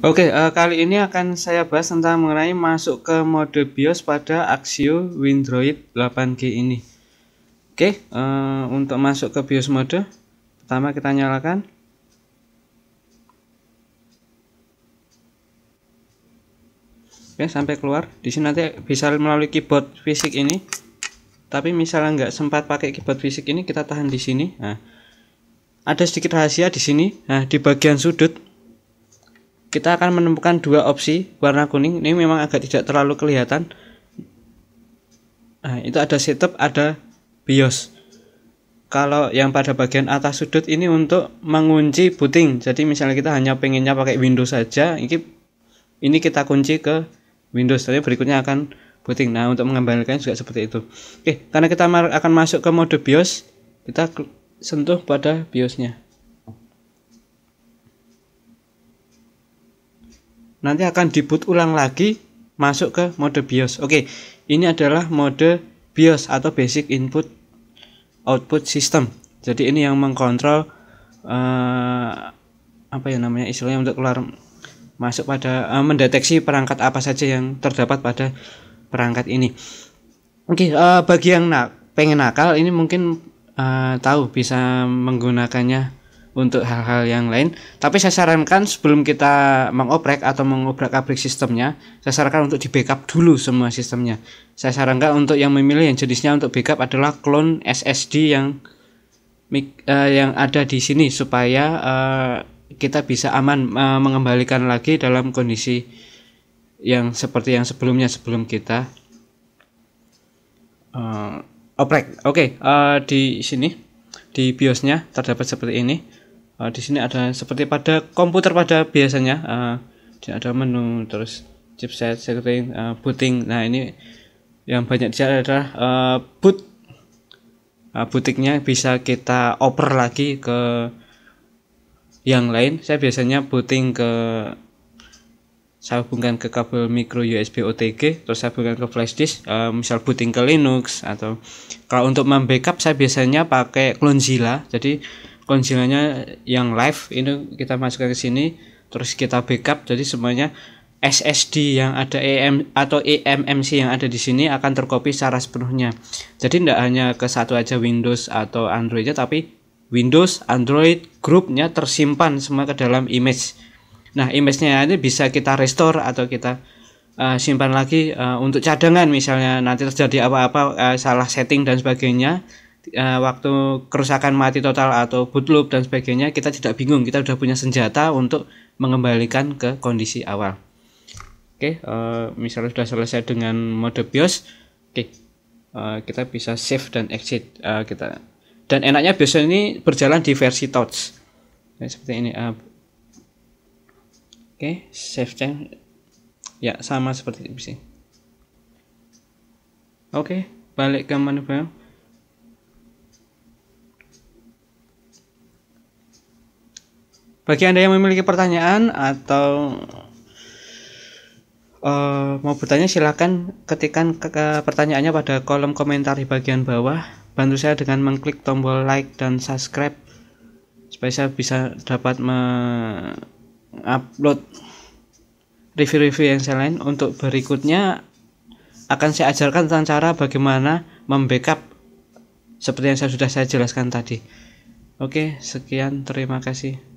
Oke, okay, uh, eh, kali ini akan saya bahas tentang mengenai masuk ke mode BIOS pada Axio Windroid 8G ini. Oke, okay, uh, eh, untuk masuk ke BIOS mode, pertama kita nyalakan. Oke, okay, sampai keluar. Di sini nanti bisa melalui keyboard fisik ini. Tapi misalnya nggak sempat pakai keyboard fisik ini, kita tahan di sini. Nah, ada sedikit rahasia di sini. Nah, di bagian sudut kita akan menemukan dua opsi warna kuning ini memang agak tidak terlalu kelihatan nah itu ada setup ada BIOS kalau yang pada bagian atas sudut ini untuk mengunci booting jadi misalnya kita hanya pengennya pakai Windows saja ini ini kita kunci ke Windows tapi berikutnya akan booting nah untuk mengembalikan juga seperti itu oke karena kita akan masuk ke mode BIOS kita sentuh pada BIOSnya nanti akan diboot ulang lagi masuk ke mode BIOS. Oke, ini adalah mode BIOS atau basic input output system. Jadi ini yang mengkontrol uh, apa ya namanya istilahnya untuk keluar masuk pada uh, mendeteksi perangkat apa saja yang terdapat pada perangkat ini. Oke, uh, bagi yang nak pengen nakal ini mungkin uh, tahu bisa menggunakannya untuk hal-hal yang lain. Tapi saya sarankan sebelum kita mengoprek atau mengobrak-abrik sistemnya, saya sarankan untuk di backup dulu semua sistemnya. Saya sarankan untuk yang memilih yang jenisnya untuk backup adalah clone SSD yang uh, yang ada di sini supaya uh, kita bisa aman uh, mengembalikan lagi dalam kondisi yang seperti yang sebelumnya sebelum kita uh, oprek. Oke, okay, uh, di sini di BIOSnya terdapat seperti ini Eh, di sini ada seperti pada komputer pada biasanya uh, ada menu terus chipset setting uh, eh, booting nah ini yang banyak sini adalah uh, boot uh, bootingnya bisa kita oper lagi ke yang lain saya biasanya booting ke saya hubungkan ke kabel micro USB OTG terus saya hubungkan ke flash disk uh, misal booting ke Linux atau kalau untuk membackup saya biasanya pakai Clonezilla jadi konsilnya yang live ini kita masukkan ke sini terus kita backup jadi semuanya SSD yang ada EM atau eMMC yang ada di sini akan terkopi secara sepenuhnya. Jadi tidak hanya ke satu aja Windows atau Android aja, tapi Windows, Android, grupnya tersimpan semua ke dalam image. Nah, image-nya ini bisa kita restore atau kita uh, simpan lagi uh, untuk cadangan misalnya nanti terjadi apa-apa uh, salah setting dan sebagainya Eh, waktu kerusakan mati total atau boot loop dan sebagainya kita tidak bingung kita sudah punya senjata untuk mengembalikan ke kondisi awal oke okay, eh, misalnya sudah selesai dengan mode BIOS oke eh, kita bisa save dan exit kita dan enaknya biasanya ini berjalan di versi touch ya, seperti ini oke save change ya sama seperti ini oke balik ke menu file Bagi Anda yang memiliki pertanyaan atau uh, mau bertanya silahkan ketikkan ke ke pertanyaannya pada kolom komentar di bagian bawah. Bantu saya dengan mengklik tombol like dan subscribe supaya saya bisa dapat mengupload review-review yang saya lain. Untuk berikutnya akan saya ajarkan tentang cara bagaimana membackup seperti yang saya sudah saya jelaskan tadi. Oke, sekian terima kasih.